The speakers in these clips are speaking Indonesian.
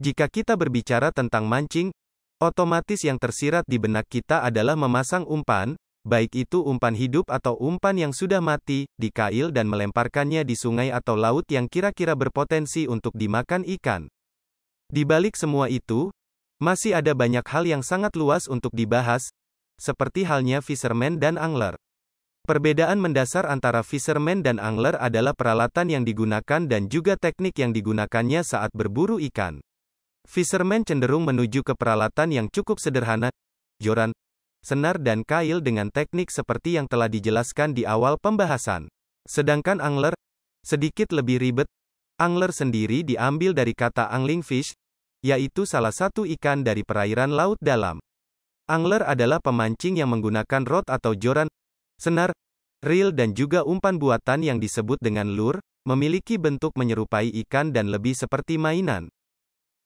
Jika kita berbicara tentang mancing, otomatis yang tersirat di benak kita adalah memasang umpan, baik itu umpan hidup atau umpan yang sudah mati, di kail dan melemparkannya di sungai atau laut yang kira-kira berpotensi untuk dimakan ikan. Di balik semua itu, masih ada banyak hal yang sangat luas untuk dibahas, seperti halnya fisherman dan angler. Perbedaan mendasar antara fisherman dan angler adalah peralatan yang digunakan dan juga teknik yang digunakannya saat berburu ikan. Fisherman cenderung menuju ke peralatan yang cukup sederhana, joran, senar dan kail dengan teknik seperti yang telah dijelaskan di awal pembahasan. Sedangkan angler, sedikit lebih ribet, angler sendiri diambil dari kata angling fish, yaitu salah satu ikan dari perairan laut dalam. Angler adalah pemancing yang menggunakan rod atau joran, senar, reel dan juga umpan buatan yang disebut dengan lure, memiliki bentuk menyerupai ikan dan lebih seperti mainan.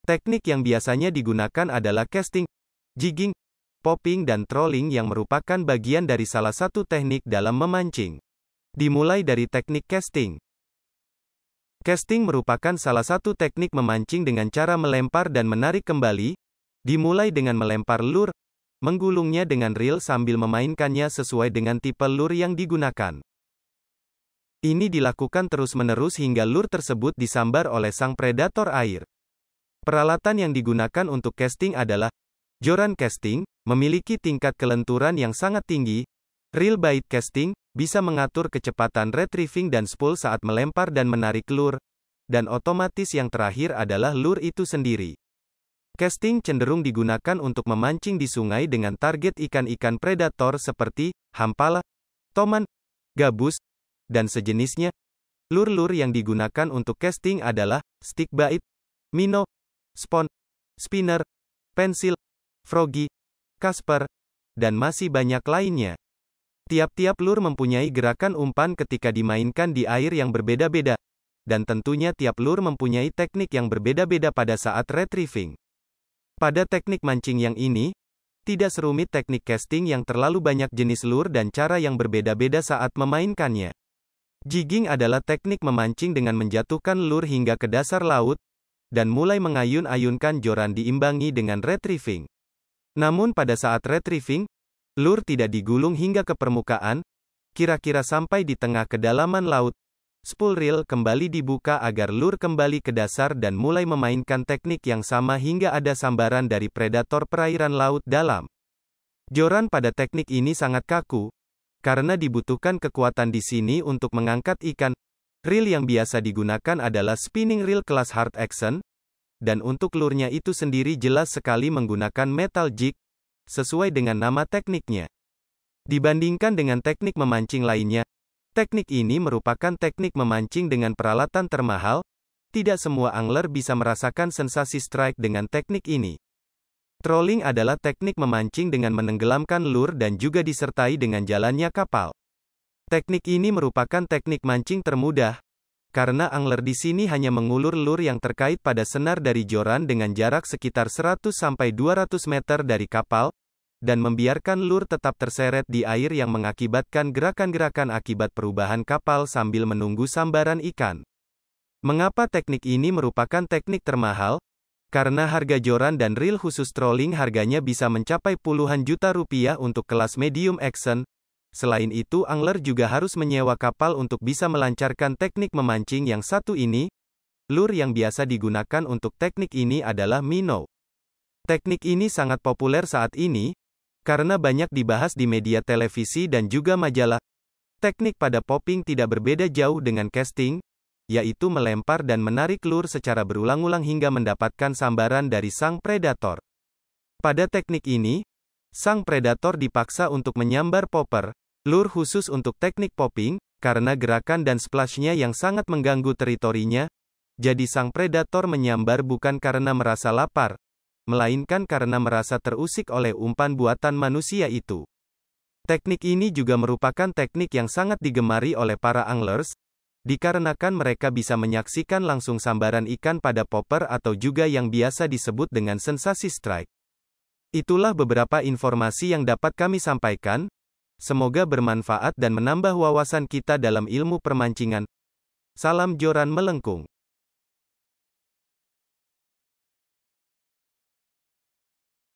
Teknik yang biasanya digunakan adalah casting, jigging, popping dan trolling yang merupakan bagian dari salah satu teknik dalam memancing. Dimulai dari teknik casting. Casting merupakan salah satu teknik memancing dengan cara melempar dan menarik kembali, dimulai dengan melempar lur, menggulungnya dengan reel sambil memainkannya sesuai dengan tipe lur yang digunakan. Ini dilakukan terus-menerus hingga lur tersebut disambar oleh sang predator air. Peralatan yang digunakan untuk casting adalah joran casting, memiliki tingkat kelenturan yang sangat tinggi, Real Bite casting, bisa mengatur kecepatan retrieving dan spool saat melempar dan menarik lure, dan otomatis yang terakhir adalah lure itu sendiri. Casting cenderung digunakan untuk memancing di sungai dengan target ikan-ikan predator seperti hampala, toman, gabus, dan sejenisnya. Lur-lur yang digunakan untuk casting adalah stick bait, mino, Spon, Spinner, Pensil, Froggy, Casper, dan masih banyak lainnya. Tiap-tiap lur mempunyai gerakan umpan ketika dimainkan di air yang berbeda-beda, dan tentunya tiap lur mempunyai teknik yang berbeda-beda pada saat retrieving. Pada teknik mancing yang ini, tidak serumit teknik casting yang terlalu banyak jenis lur dan cara yang berbeda-beda saat memainkannya. Jigging adalah teknik memancing dengan menjatuhkan lur hingga ke dasar laut, dan mulai mengayun-ayunkan joran diimbangi dengan retrieving. Namun pada saat retrieving, lur tidak digulung hingga ke permukaan, kira-kira sampai di tengah kedalaman laut, spool reel kembali dibuka agar lur kembali ke dasar dan mulai memainkan teknik yang sama hingga ada sambaran dari predator perairan laut dalam. Joran pada teknik ini sangat kaku, karena dibutuhkan kekuatan di sini untuk mengangkat ikan, Reel yang biasa digunakan adalah spinning reel kelas hard action, dan untuk lurnya itu sendiri jelas sekali menggunakan metal jig, sesuai dengan nama tekniknya. Dibandingkan dengan teknik memancing lainnya, teknik ini merupakan teknik memancing dengan peralatan termahal, tidak semua angler bisa merasakan sensasi strike dengan teknik ini. Trolling adalah teknik memancing dengan menenggelamkan lur dan juga disertai dengan jalannya kapal. Teknik ini merupakan teknik mancing termudah, karena angler di sini hanya mengulur lur yang terkait pada senar dari joran dengan jarak sekitar 100-200 meter dari kapal, dan membiarkan lur tetap terseret di air yang mengakibatkan gerakan-gerakan akibat perubahan kapal sambil menunggu sambaran ikan. Mengapa teknik ini merupakan teknik termahal? Karena harga joran dan reel khusus trolling harganya bisa mencapai puluhan juta rupiah untuk kelas medium action, Selain itu angler juga harus menyewa kapal untuk bisa melancarkan teknik memancing yang satu ini. Lur yang biasa digunakan untuk teknik ini adalah minnow. Teknik ini sangat populer saat ini, karena banyak dibahas di media televisi dan juga majalah. Teknik pada popping tidak berbeda jauh dengan casting, yaitu melempar dan menarik lur secara berulang-ulang hingga mendapatkan sambaran dari sang predator. Pada teknik ini, sang predator dipaksa untuk menyambar popper, Lur khusus untuk teknik popping, karena gerakan dan splashnya yang sangat mengganggu teritorinya, jadi sang predator menyambar bukan karena merasa lapar, melainkan karena merasa terusik oleh umpan buatan manusia itu. Teknik ini juga merupakan teknik yang sangat digemari oleh para anglers, dikarenakan mereka bisa menyaksikan langsung sambaran ikan pada popper atau juga yang biasa disebut dengan sensasi strike. Itulah beberapa informasi yang dapat kami sampaikan, Semoga bermanfaat dan menambah wawasan kita dalam ilmu permancingan. Salam Joran Melengkung.